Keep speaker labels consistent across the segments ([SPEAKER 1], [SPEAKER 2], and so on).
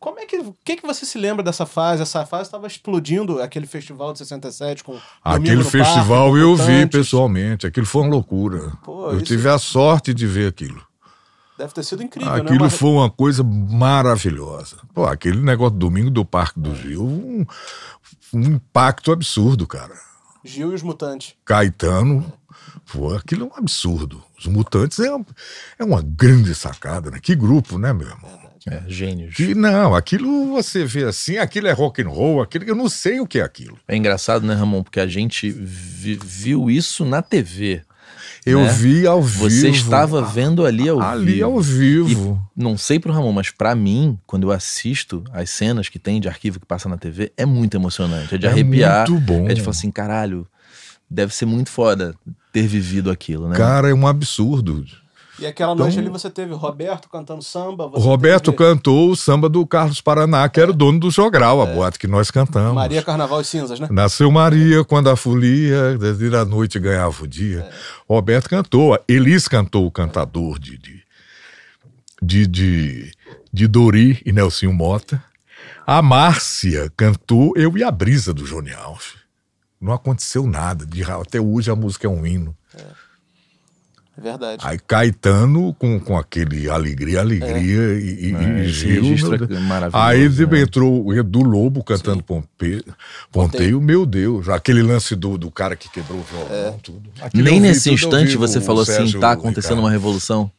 [SPEAKER 1] Como é que. O que, que você se lembra dessa fase? Essa fase estava explodindo aquele festival de 67 com. Aquele festival parque, eu vi
[SPEAKER 2] pessoalmente. Aquilo foi uma loucura. Pô, eu tive a sorte de ver aquilo.
[SPEAKER 1] Deve ter sido incrível. Né? Aquilo né? foi
[SPEAKER 2] uma coisa maravilhosa. Pô, aquele negócio domingo do Parque do Gil, um, um impacto absurdo, cara.
[SPEAKER 1] Gil e os Mutantes.
[SPEAKER 2] Caetano. Pô, aquilo é um absurdo. Os Mutantes é, é uma grande sacada, né? Que grupo, né, meu irmão? É, gênios. e não, aquilo você vê assim, aquilo é rock and roll, aquilo eu não sei o que é aquilo. É engraçado, né,
[SPEAKER 1] Ramon? Porque a gente vi, viu isso na TV. Eu né? vi ao vivo. Você estava vendo ali ao ali vivo. Ali ao vivo. E, não sei pro Ramon, mas para mim, quando eu assisto as cenas que tem de arquivo que passa na TV, é muito emocionante. É de é arrepiar. Muito bom. É de falar assim, caralho, deve ser muito foda ter vivido aquilo, né? Cara,
[SPEAKER 2] é um absurdo.
[SPEAKER 1] E aquela então, noite ali você teve o Roberto cantando samba. o Roberto teve...
[SPEAKER 2] cantou o samba do Carlos Paraná, que é. era o é. dono do Jogral, a é. boate que nós cantamos. Maria
[SPEAKER 1] Carnaval e Cinzas, né?
[SPEAKER 2] Nasceu Maria quando a folia, desde a noite ganhava o dia. É. Roberto cantou, Elis cantou o cantador de, de, de, de, de Dori e Nelsinho Mota. A Márcia cantou Eu e a Brisa do Johnny Alves. Não aconteceu nada. De, até hoje a música é um hino. É. É verdade. Aí Caetano com, com aquele alegria, alegria é. e, é, e, Gil. É Aí né? entrou o Edu Lobo cantando Pompe... Ponteio. Meu Deus, aquele lance do, do cara que quebrou o violão, é. tudo. Nem nesse instante você falou assim, está tá acontecendo Ricardo. uma revolução?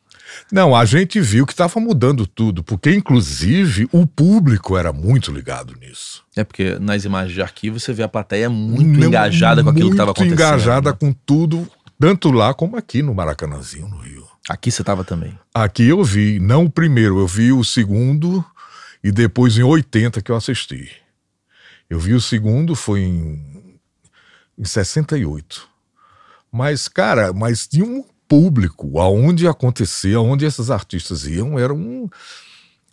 [SPEAKER 2] Não, a gente viu que estava mudando tudo, porque inclusive o
[SPEAKER 1] público era muito ligado nisso. É porque nas imagens de arquivo você vê a plateia muito Não, engajada com aquilo muito que estava acontecendo. Engajada
[SPEAKER 2] né? com tudo tanto lá como aqui no Maracanãzinho, no Rio.
[SPEAKER 1] Aqui você estava também?
[SPEAKER 2] Aqui eu vi, não o primeiro, eu vi o segundo e depois em 80 que eu assisti. Eu vi o segundo, foi em, em 68. Mas, cara, mas tinha um público, aonde acontecia, aonde esses artistas iam, era um,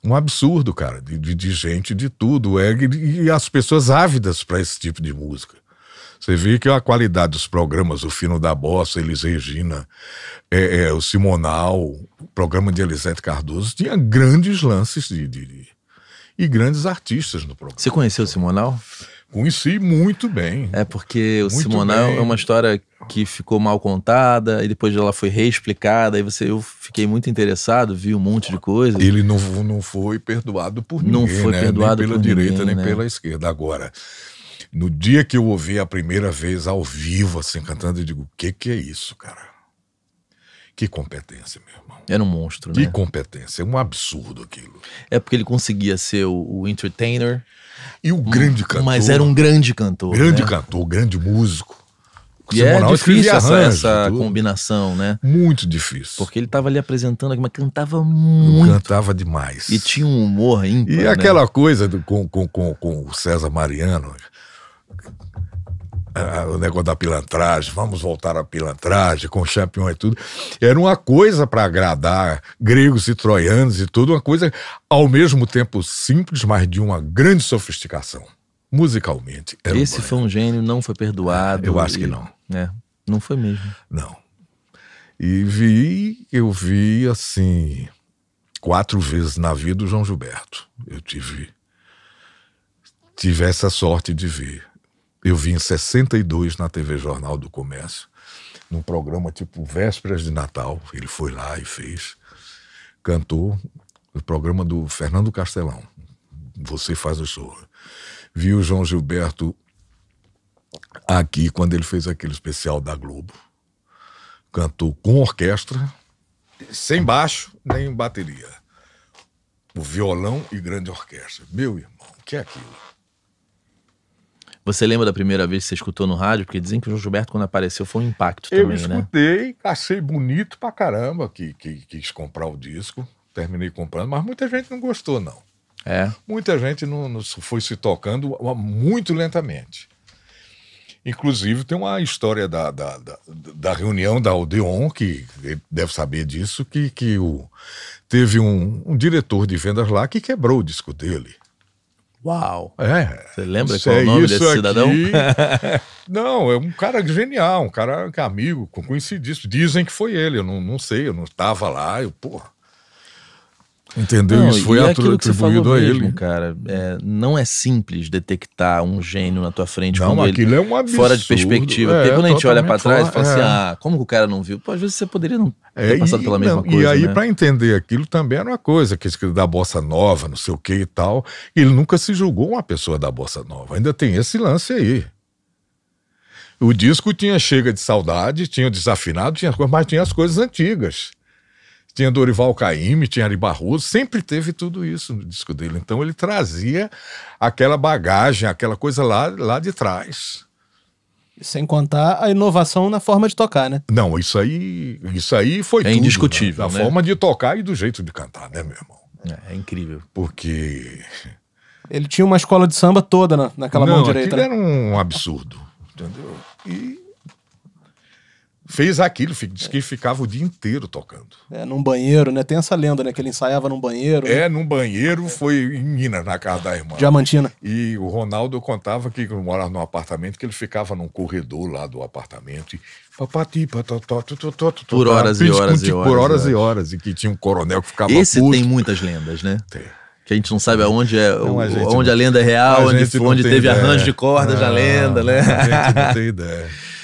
[SPEAKER 2] um absurdo, cara, de, de, de gente, de tudo. É, e, e as pessoas ávidas para esse tipo de música. Você vê que a qualidade dos programas, o Fino da Bossa, Elis Regina, é, é, o Simonal, o programa de Elisete Cardoso, tinha grandes lances de, de, de,
[SPEAKER 1] e grandes artistas no programa. Você conheceu o Simonal? Conheci muito bem. É porque o Simonal bem. é uma história que ficou mal contada e depois ela foi reexplicada. E você, eu fiquei muito interessado, vi um monte de coisa. Ele não, não foi perdoado por ninguém, não foi né? perdoado nem pela por direita ninguém, nem né? pela esquerda. Agora, no dia que eu ouvi a
[SPEAKER 2] primeira vez ao vivo, assim, cantando, eu digo: o que, que é isso, cara? Que
[SPEAKER 1] competência, meu irmão. Era um monstro, que né? Que competência, é um absurdo aquilo. É porque ele conseguia ser o, o entertainer. E o grande hum, cantor. Mas era um grande cantor. Grande né? cantor, grande
[SPEAKER 2] músico. E é difícil essa, arranjo,
[SPEAKER 1] essa combinação, né? Muito difícil. Porque ele estava ali apresentando, mas cantava muito. Cantava demais. E tinha um humor ímpar, E né? aquela né?
[SPEAKER 2] coisa do, com, com, com, com o César Mariano, o negócio da pilantragem, vamos voltar à pilantragem com o Champion e tudo. Era uma coisa para agradar gregos e troianos e tudo, uma coisa ao mesmo tempo simples, mas de uma grande sofisticação, musicalmente. Esse um foi um gênio, não foi perdoado. Eu acho e... que não.
[SPEAKER 1] É, não foi mesmo. Não.
[SPEAKER 2] E vi, eu vi assim, quatro vezes na vida o João Gilberto. Eu tive, tive essa sorte de ver. Eu vim em 62 na TV Jornal do Comércio, num programa tipo Vésperas de Natal. Ele foi lá e fez. Cantou o programa do Fernando Castelão. Você faz o show. Vi o João Gilberto aqui quando ele fez aquele especial da Globo. Cantou com orquestra, sem baixo nem bateria. O violão e grande orquestra. Meu irmão, o que é aquilo?
[SPEAKER 1] Você lembra da primeira vez que você escutou no rádio? Porque dizem que o João Gilberto, quando apareceu, foi um impacto eu também, escutei, né? Eu
[SPEAKER 2] escutei, achei bonito pra caramba que, que quis comprar o disco, terminei comprando, mas muita gente não gostou, não. É. Muita gente não, não foi se tocando muito lentamente. Inclusive, tem uma história da, da, da, da, reunião da Odeon, que deve saber disso, que, que o, teve um, um diretor de vendas lá que quebrou o disco dele. Uau! É, Você lembra qual é o nome desse aqui... cidadão? não, é um cara genial, um cara é amigo, conhecidíssimo. Dizem que foi ele, eu não, não sei, eu não estava lá, eu, porra. Entendeu?
[SPEAKER 1] Não, Isso foi é atribuído a ele. Mesmo, cara, é, não é simples detectar um gênio na tua frente não, como aquilo ele, é um absurdo. fora de perspectiva. É, Porque quando a gente olha para trás e fala assim, é. assim, ah, como que o cara não viu? Pô, às vezes você poderia não é, ter passado e, pela mesma não, coisa. E aí, né? para
[SPEAKER 2] entender aquilo, também era uma coisa, que da bossa nova, não sei o que e tal. Ele nunca se julgou uma pessoa da bossa nova. Ainda tem esse lance aí. O disco tinha Chega de Saudade, tinha Desafinado, tinha, mas tinha as coisas antigas tinha Dorival Caymmi, tinha Ari Barroso, sempre teve tudo isso no disco dele. Então ele trazia aquela bagagem, aquela coisa lá, lá de trás. Sem contar a inovação na forma de tocar, né? Não, isso aí, isso aí foi é tudo, né? indiscutível. Né? A né? forma de tocar e do jeito de cantar, né, meu irmão? É, é incrível. Porque
[SPEAKER 1] ele tinha uma escola de samba toda na, naquela Não, mão direita. Né? era um
[SPEAKER 2] absurdo, entendeu? E fez aquilo, diz que ficava o dia inteiro tocando. É, num banheiro, né? Tem essa lenda, né? Que ele ensaiava num banheiro. Né? É, né? num banheiro, foi em Minas, na casa da irmã. Diamantina. E o Ronaldo contava que morava num apartamento, que ele ficava num corredor lá do apartamento e Papati, patató, por horas e horas e horas. Por horas e
[SPEAKER 1] horas, e que tinha um coronel que ficava Esse tem muitas lendas, né? Tem. Que a gente não sabe aonde é, não, a onde a lenda é real, onde, onde teve ideia. arranjo de cordas não, da lenda, né? A gente não tem ideia.